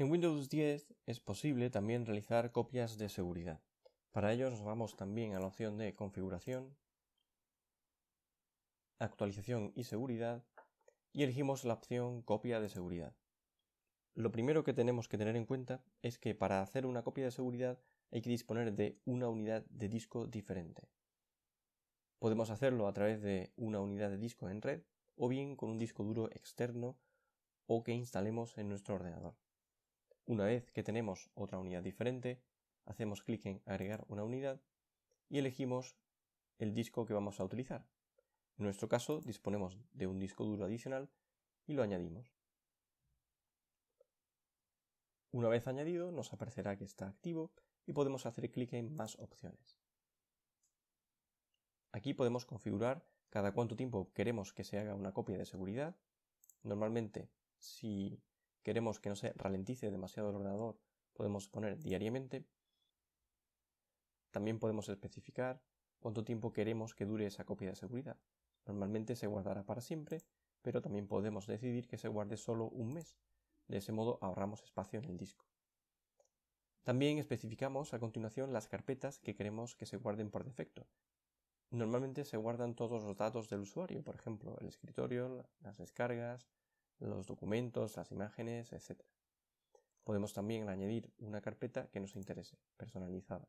En Windows 10 es posible también realizar copias de seguridad. Para ello nos vamos también a la opción de configuración, actualización y seguridad y elegimos la opción copia de seguridad. Lo primero que tenemos que tener en cuenta es que para hacer una copia de seguridad hay que disponer de una unidad de disco diferente. Podemos hacerlo a través de una unidad de disco en red o bien con un disco duro externo o que instalemos en nuestro ordenador. Una vez que tenemos otra unidad diferente, hacemos clic en agregar una unidad y elegimos el disco que vamos a utilizar. En nuestro caso disponemos de un disco duro adicional y lo añadimos. Una vez añadido nos aparecerá que está activo y podemos hacer clic en más opciones. Aquí podemos configurar cada cuánto tiempo queremos que se haga una copia de seguridad. Normalmente si queremos que no se ralentice demasiado el ordenador, podemos poner diariamente. También podemos especificar cuánto tiempo queremos que dure esa copia de seguridad. Normalmente se guardará para siempre, pero también podemos decidir que se guarde solo un mes. De ese modo ahorramos espacio en el disco. También especificamos a continuación las carpetas que queremos que se guarden por defecto. Normalmente se guardan todos los datos del usuario, por ejemplo, el escritorio, las descargas, los documentos, las imágenes, etc. Podemos también añadir una carpeta que nos interese, personalizada.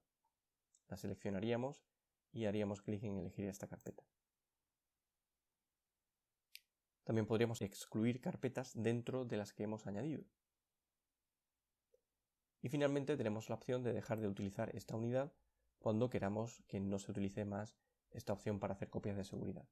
La seleccionaríamos y haríamos clic en elegir esta carpeta. También podríamos excluir carpetas dentro de las que hemos añadido. Y finalmente tenemos la opción de dejar de utilizar esta unidad cuando queramos que no se utilice más esta opción para hacer copias de seguridad.